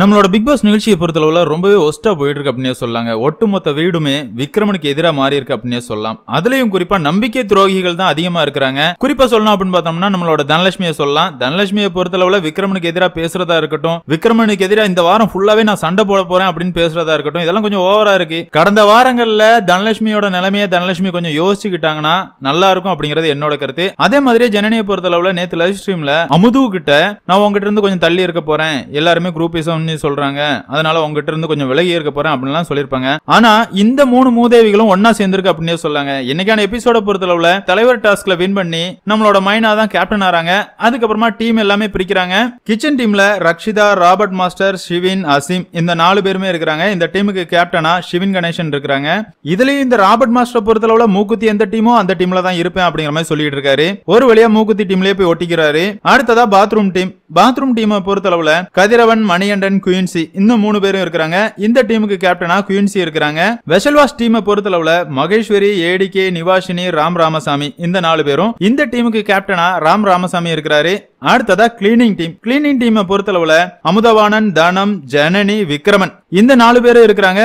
நம்மளோட big pass நிகழ்ச்சியை பொறுத்தளவுல ரொம்பவே ஒஸ்ட்டாக போயிட்டு இருக்கு அப்படின்னே சொல்லாங்க ஒட்டுமொத்த வீடுமே விக்ரமனுக்கு எதிராக மாறி இருக்கு அப்படின்னே சொல்லலாம் அதுலயும் குறிப்பா நம்பிக்கை துரோகிகள் தான் அதிகமா இருக்கிறாங்க குறிப்பா சொல்லணும் அப்படின்னு பார்த்தோம்னா நம்மளோட தனலட்சுமியை சொல்லலாம் தனலட்சுமியை பொறுத்தளவுல விக்ரமனுக்கு எதிராக பேசுறதா இருக்கட்டும் விக்ரமனுக்கு எதிராக இந்த வாரம் ஃபுல்லாவே நான் சண்டை போட போறேன் அப்படின்னு பேசுறதா இருக்கட்டும் இதெல்லாம் கொஞ்சம் ஓவரா இருக்கு கடந்த வாரங்களில் தனலட்சுமியோட நிலைமையை தனலட்சுமி கொஞ்சம் யோசிச்சுக்கிட்டாங்கன்னா நல்லா இருக்கும் அப்படிங்கிறது என்னோட கருத்து அதே மாதிரி ஜனனியை பொறுத்தளவுல நேற்று லைவ் ஸ்ட்ரீம்ல அமுது கிட்ட நான் உங்ககிட்ட இருந்து கொஞ்சம் தள்ளி இருக்க போறேன் எல்லாருமே குரூப்பிசம் வேணும்னு சொல்றாங்க அதனால உங்ககிட்ட இருந்து கொஞ்சம் விலகி இருக்க போறேன் அப்படின்லாம் சொல்லியிருப்பாங்க ஆனா இந்த மூணு மூதேவிகளும் ஒன்னா சேர்ந்திருக்கு அப்படின்னே சொல்லாங்க என்னைக்கான எபிசோட பொறுத்தளவுல தலைவர் டாஸ்க்ல வின் பண்ணி நம்மளோட மைனா தான் கேப்டன் ஆறாங்க அதுக்கப்புறமா டீம் எல்லாமே பிரிக்கிறாங்க கிச்சன் டீம்ல ரக்ஷிதா ராபர்ட் மாஸ்டர் ஷிவின் அசிம் இந்த நாலு பேருமே இருக்கிறாங்க இந்த டீமுக்கு கேப்டனா ஷிவின் கணேசன் இருக்கிறாங்க இதுலயும் இந்த ராபர்ட் மாஸ்டர் பொறுத்தளவுல மூக்குத்தி எந்த டீமோ அந்த டீம்ல தான் இருப்பேன் அப்படிங்கிற மாதிரி சொல்லிட்டு இருக்காரு ஒரு வழியா மூக்குத்தி டீம்லயே போய் ஒட்டிக்கிறாரு அடுத்ததா பாத்ரூம் டீம் பாத்ரூம் டீமை பொறுத்தளவுல கதிரவன் மணியண்டன் குயின்சி இந்த மூணு பேரும் இருக்கிறாங்க இந்த டீமுக்கு கேப்டனா குயின்சி இருக்கிறாங்க வெஷல் வாஷ் டீமை பொறுத்தளவுல மகேஸ்வரி ஏடிகே நிவாசினி ராம் ராமசாமி இந்த நாலு பேரும் இந்த டீமுக்கு கேப்டனா ராம் ராமசாமி இருக்கிறாரு அடுத்ததா கிளீனிங் டீம் கிளீனிங் டீமை பொறுத்தளவுல அமுதவானன் தனம் ஜனனி விக்ரமன் இந்த நாலு பேரும் இருக்கிறாங்க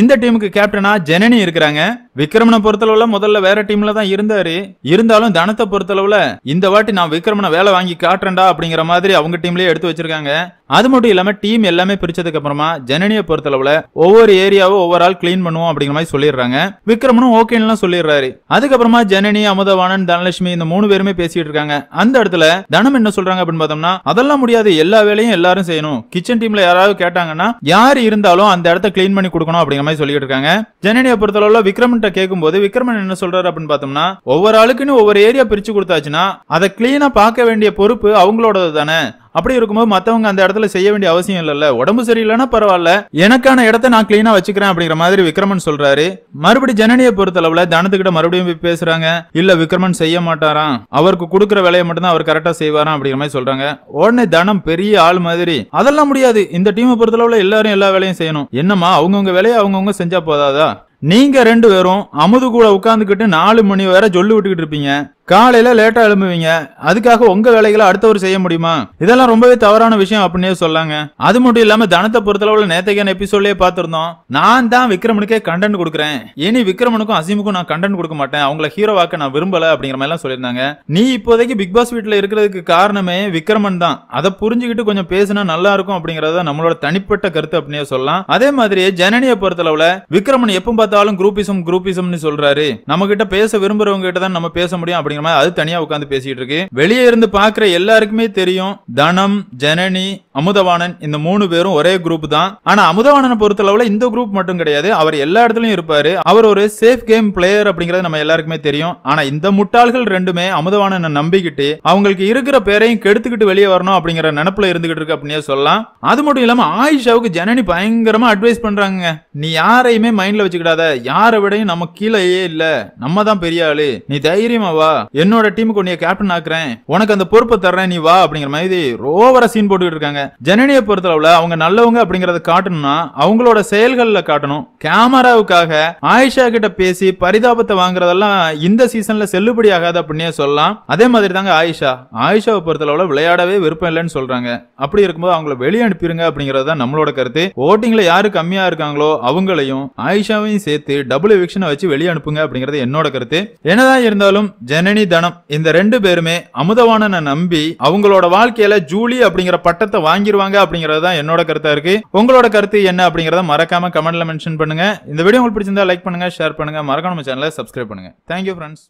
இந்த டீமுக்கு கேப்டனா ஜனனி இருக்கிறாங்க விக்ரமனை பொறுத்தளவுல முதல்ல வேற டீம்ல தான் இருந்தாரு இருந்தாலும் தனத்தை பொறுத்தளவுல இந்த வாட்டி நான் விக்ரமனை வேலை வாங்கி காட்டுறேன்டா அப்படிங்கிற மாதிரி அவங்க டீம்லயே எடுத்து வச்சிருக்காங்க அது மட்டும் இல்லாம டீம் எல்லாமே பிரிச்சதுக்கு அப்புறமா ஜனனியை பொறுத்தளவுல ஒவ்வொரு ஏரியாவும் ஒவ்வொரு ஆள் கிளீன் பண்ணுவோம் அப்படிங்கிற மாதிரி சொல்லிடுறாங்க விக்ரமனும் ஓகேன்னு சொல்லிடுறாரு அதுக்கப்புறமா ஜனனி அமுதவானன் தனலட்சுமி இந்த மூணு பேருமே பேசிட்டு இருக்காங்க அந்த இடத்துல தனம் என்ன சொல்றாங்க அப்படின்னு பார்த்தோம்னா அதெல்லாம் முடியாது எல்லா வேலையும் எல்லாரும் செய்யணும் கிச்சன் டீம்ல யாராவது கேட்டாங்கன்னா யார் இருந்தாலும் அந்த இடத்த கிளீன் பண்ணி கொடுக்கணும் அப்படின்னு அப்படிங்கிற மாதிரி சொல்லிட்டு இருக்காங்க ஜெனடியை பொறுத்தளவுல விக்ரமன்ட்ட கேட்கும் போது விக்ரமன் என்ன சொல்றாரு அப்படின்னு பார்த்தோம்னா ஒவ்வொரு ஆளுக்குன்னு ஒவ்வொரு ஏரியா பிரிச்சு கொடுத்தாச்சுன்னா அதை கிளீனா பார்க்க வேண்டிய பொறுப்பு அவங்களோட தானே அப்படி இருக்கும்போது மற்றவங்க அந்த இடத்துல செய்ய வேண்டிய அவசியம் இல்லைல்ல உடம்பு சரியில்லைன்னா பரவாயில்ல எனக்கான இடத்த நான் கிளீனா வச்சுக்கிறேன் அப்படிங்கிற மாதிரி விக்ரமன் சொல்றாரு மறுபடி ஜனனியை பொறுத்தளவுல தனத்துக்கிட்ட மறுபடியும் போய் பேசுறாங்க இல்ல விக்ரமன் செய்ய மாட்டாராம் அவருக்கு கொடுக்குற வேலையை மட்டும் தான் அவர் கரெக்டா செய்வாராம் அப்படிங்கிற மாதிரி சொல்றாங்க உடனே தனம் பெரிய ஆள் மாதிரி அதெல்லாம் முடியாது இந்த டீமை பொறுத்தளவுல எல்லாரும் எல்லா வேலையும் செய்யணும் என்னமா அவங்கவுங்க வேலையை அவங்கவுங்க செஞ்சா போதாதா நீங்க ரெண்டு பேரும் அமுது கூட உட்காந்துக்கிட்டு நாலு மணி வரை சொல்லி விட்டுக்கிட்டு இருப்பீங்க காலையில லேட்டா எழும்புவீங்க அதுக்காக உங்க வேலைகளை அடுத்தவர் செய்ய முடியுமா இதெல்லாம் ரொம்பவே தவறான விஷயம் அப்படின்னே சொல்லாங்க அது மட்டும் இல்லாம தனத்தை பொறுத்தளவுல நேத்தைக்கான எபிசோட்லயே பாத்திருந்தோம் நான் தான் விக்ரமனுக்கே கண்டென்ட் கொடுக்குறேன் இனி விக்ரமனுக்கும் அசீமுக்கும் நான் கண்டென்ட் கொடுக்க மாட்டேன் அவங்கள ஹீரோவாக்க நான் விரும்பல அப்படிங்கிற மாதிரி எல்லாம் சொல்லியிருந்தாங்க நீ இப்போதைக்கு பிக் பாஸ் வீட்டுல இருக்கிறதுக்கு காரணமே விக்ரமன் தான் அதை புரிஞ்சுக்கிட்டு கொஞ்சம் பேசினா நல்லா இருக்கும் அப்படிங்கறத நம்மளோட தனிப்பட்ட கருத்து அப்படின்னே சொல்லலாம் அதே மாதிரி ஜனனியை பொறுத்தளவுல விக்ரமன் எப்ப பார்த்தாலும் குரூப்பிசம் குரூப்பிசம்னு சொல்றாரு நம்ம கிட்ட பேச விரும்புறவங்க கிட்ட தான் நம்ம பேச முடியும் அப்படிங்கிற அப்படிங்கிற மாதிரி அது தனியா உட்காந்து பேசிட்டு இருக்கு வெளியே இருந்து பாக்குற எல்லாருக்குமே தெரியும் தனம் ஜனனி அமுதவாணன் இந்த மூணு பேரும் ஒரே குரூப் தான் ஆனா அமுதவாணனை பொறுத்தளவுல இந்த குரூப் மட்டும் கிடையாது அவர் எல்லா இடத்துலயும் இருப்பாரு அவர் ஒரு சேஃப் கேம் பிளேயர் அப்படிங்கறது நம்ம எல்லாருக்குமே தெரியும் ஆனா இந்த முட்டாள்கள் ரெண்டுமே அமுதவாணனை நம்பிக்கிட்டு அவங்களுக்கு இருக்கிற பேரையும் கெடுத்துக்கிட்டு வெளியே வரணும் அப்படிங்கிற நினப்புல இருந்துகிட்டு இருக்கு அப்படின்னு சொல்லலாம் அது மட்டும் இல்லாம ஆயிஷாவுக்கு ஜனனி பயங்கரமா அட்வைஸ் பண்றாங்க நீ யாரையுமே மைண்ட்ல வச்சுக்கிடாத யாரை விடையும் நம்ம கீழேயே இல்ல நம்ம தான் பெரிய ஆளு நீ தைரியமாவா என்னோட டீமுக்கு உன்னைய கேப்டன் ஆக்குறேன் உனக்கு அந்த பொறுப்பை தர்றேன் நீ வா அப்படிங்கிற மாதிரி ரோவர சீன் போட்டுக்கிட்டு இருக்காங்க ஜனனியை பொறுத்தளவுல அவங்க நல்லவங்க அப்படிங்கறத காட்டணும்னா அவங்களோட செயல்களில் காட்டணும் கேமராவுக்காக ஆயிஷா கிட்ட பேசி பரிதாபத்தை வாங்குறதெல்லாம் இந்த சீசன்ல செல்லுபடி ஆகாது அப்படின்னே சொல்லலாம் அதே மாதிரி தாங்க ஆயிஷா ஆயிஷாவை பொறுத்தளவுல விளையாடவே விருப்பம் இல்லைன்னு சொல்றாங்க அப்படி இருக்கும்போது அவங்கள வெளியே அனுப்பிடுங்க அப்படிங்கறத நம்மளோட கருத்து ஓட்டிங்ல யாரு கம்மியா இருக்காங்களோ அவங்களையும் ஆயிஷாவையும் சேர்த்து டபுள் எவிக்ஷனை வச்சு வெளியே அனுப்புங்க அப்படிங்கறது என்னோட கருத்து என்னதான் இருந்தாலும் ஜனனி தேனி தனம் இந்த ரெண்டு பேருமே அமுதவானனை நம்பி அவங்களோட வாழ்க்கையில ஜூலி அப்படிங்கிற பட்டத்தை வாங்கிடுவாங்க அப்படிங்கறது தான் என்னோட கருத்தா இருக்கு உங்களோட கருத்து என்ன அப்படிங்கறத மறக்காம கமெண்ட்ல மென்ஷன் பண்ணுங்க இந்த வீடியோ உங்களுக்கு பிடிச்சிருந்தா லைக் பண்ணுங்க ஷேர் பண்ணுங்க மறக்காம சேனலை சப்ஸ்கிரைப் பண்ணுங்க தேங்க்யூ ஃப்ரெண்ட்ஸ்